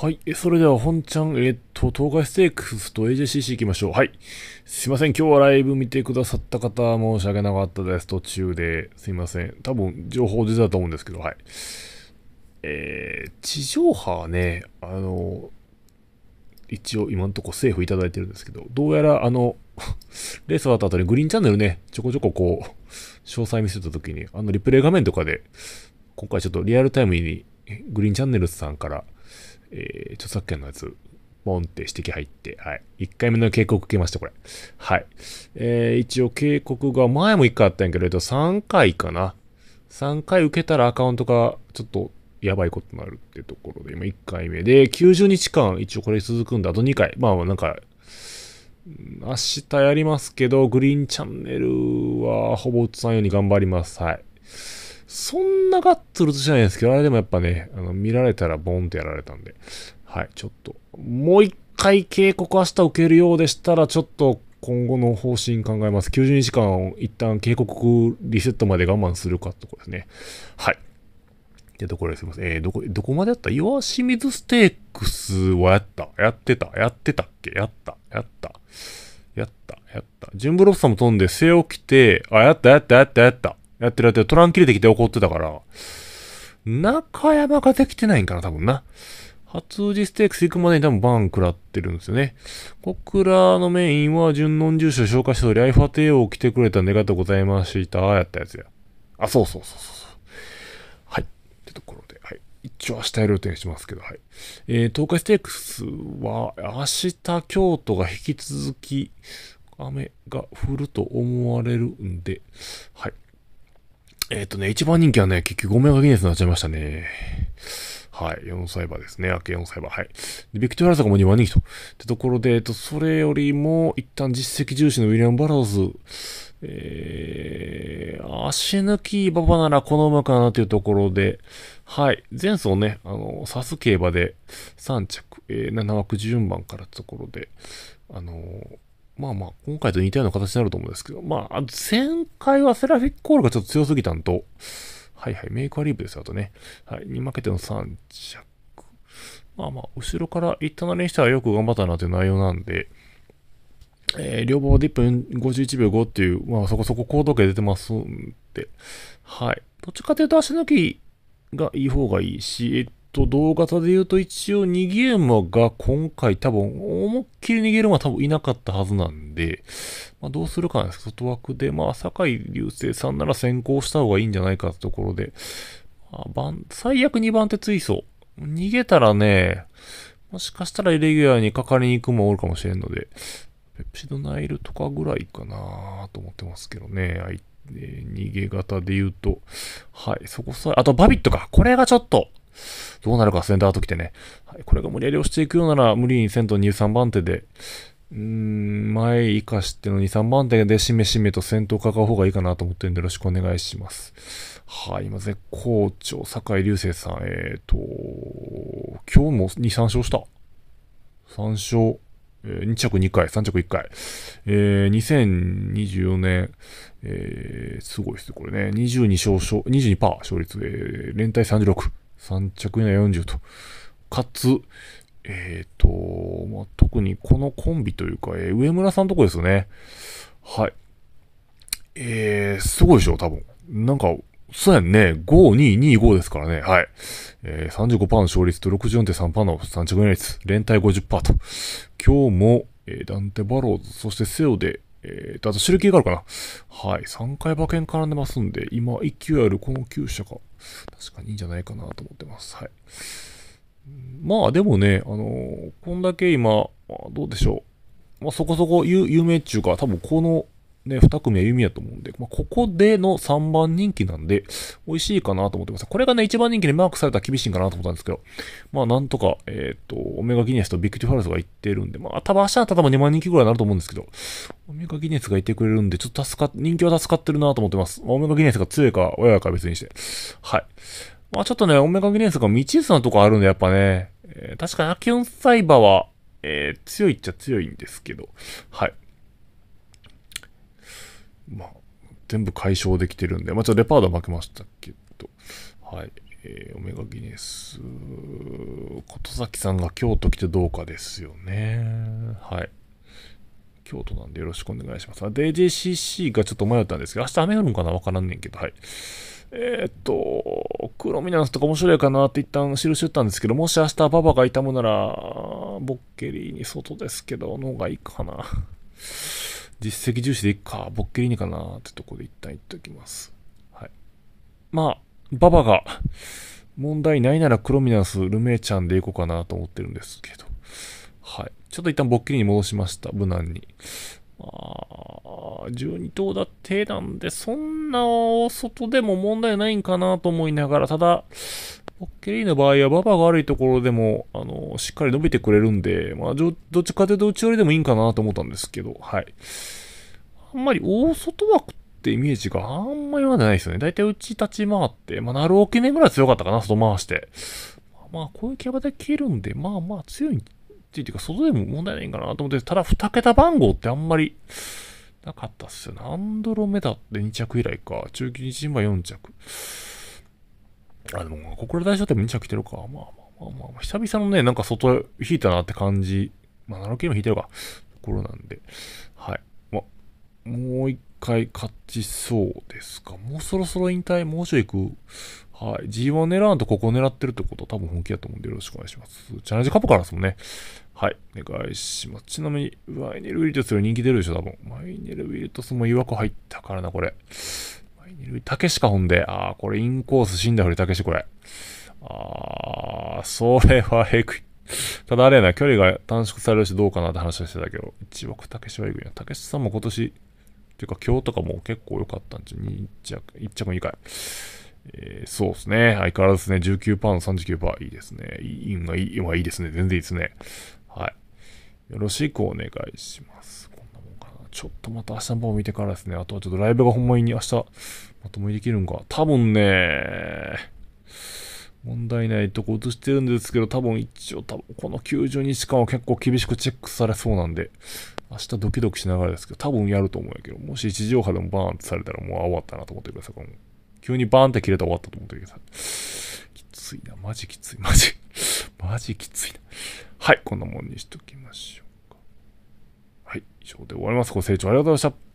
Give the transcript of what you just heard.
はい。それでは本ちゃん、えっと、東海ステークスと AJCC 行きましょう。はい。すいません。今日はライブ見てくださった方、申し訳なかったです。途中で。すいません。多分、情報出たと思うんですけど、はい。えー、地上波はね、あの、一応今んとこセーフいただいてるんですけど、どうやらあの、レース終わった後にグリーンチャンネルね、ちょこちょここう、詳細見せた時に、あのリプレイ画面とかで、今回ちょっとリアルタイムにグリーンチャンネルさんから、えー、著作権のやつ、ポンって指摘入って、はい。1回目の警告受けました、これ。はい。えー、一応警告が、前も1回あったんやけど、3回かな。3回受けたらアカウントが、ちょっと、やばいことになるってところで、今1回目で、90日間、一応これ続くんだ、あと2回。まあ、なんか、明日やりますけど、グリーンチャンネルはほぼ映さんように頑張ります。はい。そんながっツる映しゃないんですけど、あれでもやっぱね、あの見られたらボンってやられたんで、はい、ちょっと、もう一回警告明日受けるようでしたら、ちょっと今後の方針考えます。90日間を一旦警告リセットまで我慢するかってとこですね。はい。ってどこですいません。えー、どこ、どこまでやった岩清水ステークスはやったやってたやってたっけやったやったやったやった。ジュンブロッサム飛んで、背を着て、あ、やったやったやったやった。やってるやってる。トランキリできて怒ってたから、中山ができてないんかな、多分な。初宇ステークス行くまでに多分バン食らってるんですよね。小らのメインは順応住所紹介した通り、アイファ帝を来てくれた願でありがとうございました。やったやつや。あ、そうそうそうそう。はい。ってところで、はい。一応明日やる予定しますけど、はい。えー、東海ステークスは、明日京都が引き続き雨が降ると思われるんで、はい。えっ、ー、とね、一番人気はね、結局5名がギネスになっちゃいましたね。はい。4歳馬ですね。明け4歳ー。はい。で、ビクトリア・ラサがも2番人気と。ってところで、えっと、それよりも、一旦実績重視のウィリアム・バラーズ、えー、足抜き馬場ならこの馬かなというところで、はい。前走ね、あの、サス競馬で3着、えー、7枠順番からところで、あのー、まあまあ、今回と似たような形になると思うんですけど、まあ、前回はセラフィックコールがちょっと強すぎたんと、はいはい、メイクアリーブですよ、あとね。はい、に負けての3着。まあまあ、後ろから一旦なりにしたはよく頑張ったなという内容なんで、えー、両方で1分51秒5っていう、まあそこそこ高度計出てますんで、はい。どっちかというと足抜きがいい方がいいし、と、同型で言うと一応逃げ馬が今回多分思いっきり逃げるのは多分いなかったはずなんで、まあ、どうするかな外枠で、まあ、坂井流星さんなら先行した方がいいんじゃないかってところで、まあ、番最悪2番手追走。逃げたらね、もしかしたらイレギュラーにかかりに行くもおるかもしれんので、ペプシドナイルとかぐらいかなと思ってますけどね。相手逃げ方で言うと。はい、そこさ、あとバビットか。これがちょっと、どうなるかセンターときてね、はい、これが無理やり押していくようなら、無理にせんと2、3番手で、うーん、前生かしての2、3番手でしめしめと先頭かかう方がいいかなと思ってるんでよろしくお願いします。はい、今絶好調、坂井隆星さん、えー、と、今日も2、3勝した。3勝、えー、2着2回、3着1回。えー、2024年、えー、すごいっすね、これね。22勝、22%勝率、えー、連帯36。3着以内40と。かつ、えっ、ー、と、まあ、特にこのコンビというか、えー、上村さんとこですよね。はい。えー、すごいでしょ、多分。なんか、そうやんね。5225ですからね。はい。えー、35%の勝率と64.3%の3着以内率。連帯50%と。今日も、えー、ダンテ・バローズ、そしてセオで、えっ、ー、と、あと、キーがあるかな。はい。3回馬券絡んでますんで、今、1級あるの9社が、確かにいいんじゃないかなと思ってます。はい。まあ、でもね、あのー、こんだけ今、どうでしょう。まあ、そこそこ有有名っていうか、多分このね、2組は弓やと思うんで、まあ、ここでの3番人気なんで、美味しいかなと思ってます。これがね、1番人気にマークされたら厳しいかなと思ったんですけど、まあなんとか、えっ、ー、と、オメガギネスとビクティファルスが行ってるんで、まあ多分明日はただも2万人気ぐらいになると思うんですけど、オメガギネスがいてくれるんで、ちょっと助か、人気は助かってるなと思ってます。まあ、オメガギネスが強いか、親やか別にして。はい。まあちょっとね、オメガギネスが未知数なとこあるんで、やっぱね、えー、確かにアキュンサイバーは、えー、強いっちゃ強いんですけど、はい。まあ、全部解消できてるんで、まあ、ちょっとレパード負けましたけど、はい。えー、オメガギネス、琴崎さんが京都来てどうかですよね。はい。京都なんでよろしくお願いします。で、JCC がちょっと迷ったんですけど、明日雨降るんかなわからんねんけど、はい。えー、っと、クロミナンスとか面白いかなって一旦印打ったんですけど、もし明日ババが痛むなら、ボッケリーに外ですけど、の方がいいかな。実績重視でいっか、ボッケリーニかなってとこで一旦言っておきます。はい。まあ、ババが、問題ないならクロミナス、ルメイちゃんでいこうかなと思ってるんですけど。はい。ちょっと一旦ボッケリに戻しました。無難に。まあ、12頭だってなんで、そんな外でも問題ないんかなと思いながら、ただ、オッケリーの場合は、ババが悪いところでも、あの、しっかり伸びてくれるんで、まあ、どっちかというと、内寄りでもいいんかなと思ったんですけど、はい。あんまり大外枠ってイメージがあんまりまだないですよね。だいたい内立ち回って、まあ、なるおきねぐらい強かったかな、外回して。まあ、こういうキャバで切るんで、まあまあ、強いっていうか、外でも問題ないんかなと思って、ただ、2桁番号ってあんまり、なかったっすよね。アンドロメダって2着以来か。中期2チは4着。あ、でも、小倉大商店もちゃ来てるか。まあまあまあまあ、久々のね、なんか外引いたなって感じ。まあ、ナロも引いてるか。ところなんで。はい。まあ、もう一回勝ちそうですか。もうそろそろ引退、もうちょい行く。はい。G1 狙うとここ狙ってるってことは多分本気だと思うんでよろしくお願いします。チャレンジカップからですもんね。はい。お願いします。ちなみに、ワイネル・ウィルトスより人気出るでしょ、多分。マイネル・ウィルトスも違和感入ったからな、これ。たけしかほんで、ああ、これインコース死んだふりたけしこれ。ああ、それはえぐい。ただあれやな、距離が短縮されるしどうかなって話してたけど、一億たけしはえぐいな。たけしさんも今年、ていうか今日とかも結構良かったんちゃう ?1 着、1着2回。えー、そうですね。相変わらずですね、19パーの39パー。いいですね。いい、がいい、今いいですね。全然いいですね。はい。よろしくお願いします。こんなもんかな。ちょっとまた明日の方見てからですね。あとはちょっとライブがほんまに明日、まともにできるんか。多分ね、問題ないとこ映してるんですけど、多分一応多分この90日間は結構厳しくチェックされそうなんで、明日ドキドキしながらですけど、多分やると思うんやけど、もし地上波でもバーンってされたらもう終わったなと思ってください。急にバーンって切れたら終わったと思ってください。きついな、マジきつい、マジ。マジきついな。はい、こんなもんにしときましょうか。はい、以上で終わります。ご清聴ありがとうございました。